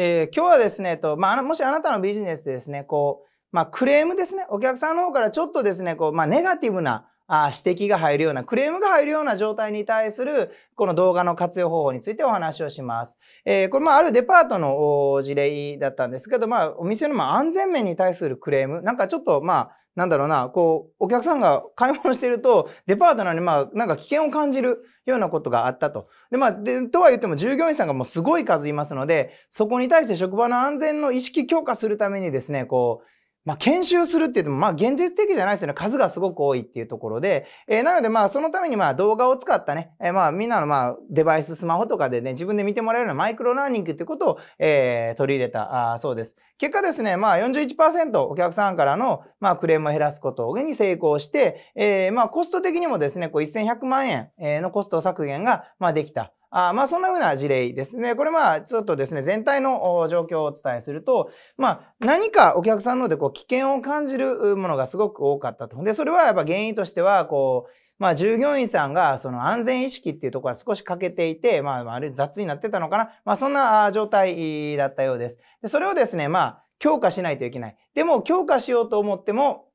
えー、今日はですね、と、まあ、もしあなたのビジネスでですね、こう、まあ、クレームですね、お客さんの方からちょっとですね、こう、まあ、ネガティブなあ指摘が入るような、クレームが入るような状態に対する、この動画の活用方法についてお話をします。えー、これ、まあ、あるデパートの事例だったんですけど、まあ、お店のま安全面に対するクレーム、なんかちょっと、まあ、なんだろうな、こう、お客さんが買い物してると、デパートなのに、まあ、なんか危険を感じるようなことがあったと。で、まあ、で、とは言っても従業員さんがもうすごい数いますので、そこに対して職場の安全の意識強化するためにですね、こう、まあ、研修するって言っても、まあ、現実的じゃないですよね。数がすごく多いっていうところで。えー、なので、まあ、そのために、まあ、動画を使ったね、えー、まあ、みんなの、まあ、デバイス、スマホとかでね、自分で見てもらえるようなマイクロラーニングっていうことを、えー、取り入れた、あそうです。結果ですね、まあ41、お客さんからの、まあ、クレームを減らすことに成功して、えー、まあ、コスト的にもですね、こう、1100万円のコスト削減が、まあ、できた。あまあそんなふうな事例ですね。これまあちょっとですね、全体の状況をお伝えすると、まあ何かお客さんのでこう危険を感じるものがすごく多かったと。で、それはやっぱ原因としては、こう、まあ従業員さんがその安全意識っていうところは少し欠けていて、まああれ雑になってたのかな。まあそんな状態だったようです。でそれをですね、まあ強化しないといけない。でも強化しようと思っても、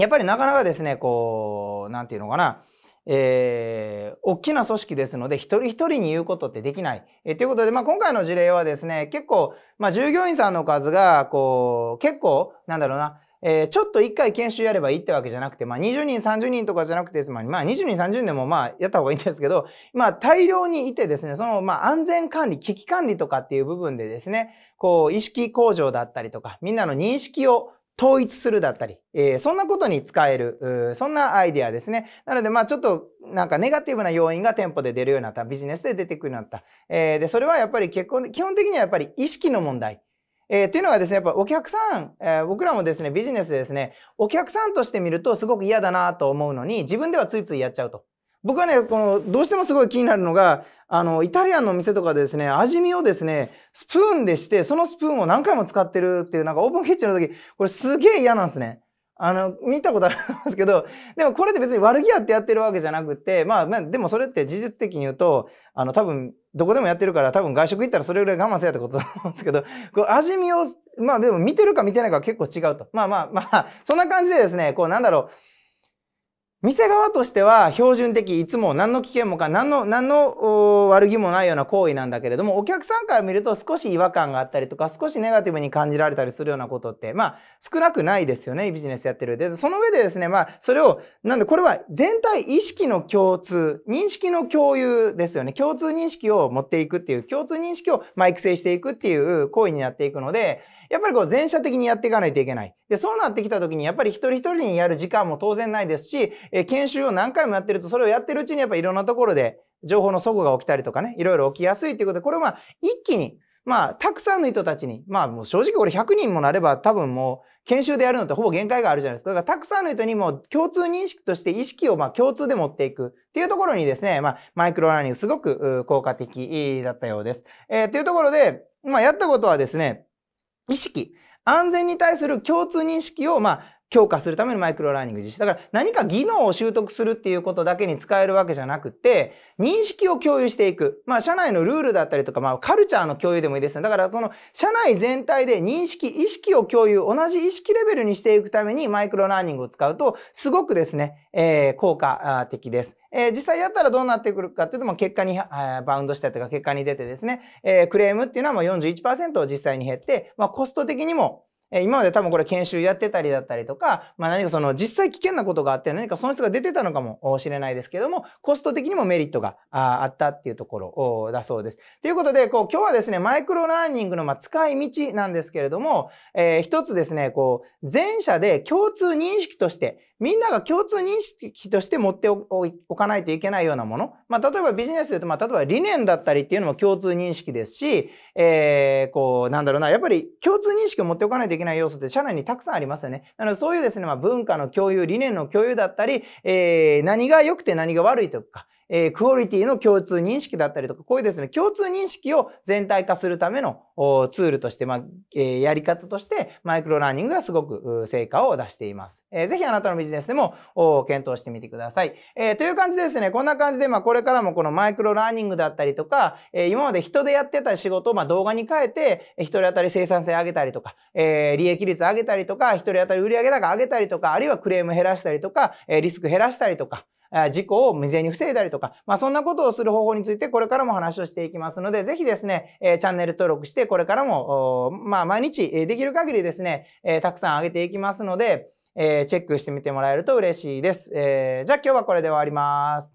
やっぱりなかなかですね、こう、なんていうのかな。えー、大きな組織ですので、一人一人に言うことってできない。えー、ということで、まあ、今回の事例はですね、結構、まあ、従業員さんの数が、こう、結構、なんだろうな、えー、ちょっと一回研修やればいいってわけじゃなくて、まあ、20人、30人とかじゃなくて、まあ、20人、30人でも、まあ、やった方がいいんですけど、まあ、大量にいてですね、その、まあ、安全管理、危機管理とかっていう部分でですね、こう、意識向上だったりとか、みんなの認識を統一するだったり、えー、そんなことに使える、そんなアイデアですね。なので、まあちょっとなんかネガティブな要因が店舗で出るようになった、ビジネスで出てくるようになった。えー、で、それはやっぱり結婚、基本的にはやっぱり意識の問題。えー、っていうのがですね、やっぱお客さん、えー、僕らもですね、ビジネスでですね、お客さんとして見るとすごく嫌だなと思うのに、自分ではついついやっちゃうと。僕はね、この、どうしてもすごい気になるのが、あの、イタリアンの店とかでですね、味見をですね、スプーンでして、そのスプーンを何回も使ってるっていう、なんかオープンキッチンの時、これすげえ嫌なんですね。あの、見たことあるんですけど、でもこれで別に悪気やってやってるわけじゃなくて、まあ、まあ、でもそれって事実的に言うと、あの、多分、どこでもやってるから、多分外食行ったらそれぐらい我慢せやってことだと思うんですけど、こう味見を、まあでも見てるか見てないかは結構違うと。まあまあまあ、そんな感じでですね、こうなんだろう、店側としては標準的、いつも何の危険もか、何の、何の悪気もないような行為なんだけれども、お客さんから見ると少し違和感があったりとか、少しネガティブに感じられたりするようなことって、まあ、少なくないですよね、ビジネスやってる。で、その上でですね、まあ、それを、なんで、これは全体意識の共通、認識の共有ですよね。共通認識を持っていくっていう、共通認識を、まあ、育成していくっていう行為になっていくので、やっぱりこう全社的にやっていかないといけない。で、そうなってきた時にやっぱり一人一人にやる時間も当然ないですし、え研修を何回もやってるとそれをやってるうちにやっぱいろんなところで情報の齟齬が起きたりとかね、いろいろ起きやすいということで、これはまあ一気にまあ、たくさんの人たちに、まあ、もう正直俺100人もなれば多分もう研修でやるのってほぼ限界があるじゃないですか。だからたくさんの人にも共通認識として意識をまあ共通で持っていくっていうところにですね、まあ、マイクロラーニングすごく効果的だったようです。えー、っていうところで、まあ、やったことはですね、意識安全に対する共通認識を、まあ、強化するためのマイクロラーニング実施。だから何か技能を習得するっていうことだけに使えるわけじゃなくて、認識を共有していく。まあ、社内のルールだったりとか、まあ、カルチャーの共有でもいいですね。だから、その、社内全体で認識、意識を共有、同じ意識レベルにしていくためにマイクロラーニングを使うと、すごくですね、えー、効果的です。えー、実際やったらどうなってくるかっていうと、も結果に、えー、バウンドしたりとか、結果に出てですね、えー、クレームっていうのはもう41%実際に減って、まあ、コスト的にも、え今まで多分これ研修やってたりだったりとか、まあ、何かその実際危険なことがあって何か損失が出てたのかもしれないですけども、コスト的にもメリットがあったっていうところだそうです。ということで、こう今日はですね、マイクロラーニングのま使い道なんですけれども、えー、一つですね、こう全社で共通認識として、みんなが共通認識として持っておかないといけないようなもの。まあ、例えばビジネスで言うと、まあ、例えば理念だったりっていうのも共通認識ですし、えー、こう、なんだろうな、やっぱり共通認識を持っておかないといけないな要素って社内にたくさんありますよね。なのでそういうですね、まあ、文化の共有、理念の共有だったり、えー、何が良くて何が悪いとか、えー、クオリティの共通認識だったりとか、こういうですね、共通認識を全体化するためのツールとして、まあ、えやり方として、マイクロラーニングがすごく成果を出しています。えぜひあなたのビジネスでも検討してみてください。えという感じですね。こんな感じで、まあ、これからもこのマイクロラーニングだったりとか、え今まで人でやってた仕事を、まあ、動画に変えて、一人当たり生産性上げたりとか、え利益率上げたりとか、一人当たり売上高上げたりとか、あるいはクレーム減らしたりとか、えリスク減らしたりとか、事故を未然に防いだりとか、まあ、そんなことをする方法についてこれからも話をしていきますので、ぜひですね、えチャンネル登録してで、これからも、まあ、毎日、できる限りですね、えー、たくさん上げていきますので、えー、チェックしてみてもらえると嬉しいです。えー、じゃあ今日はこれで終わります。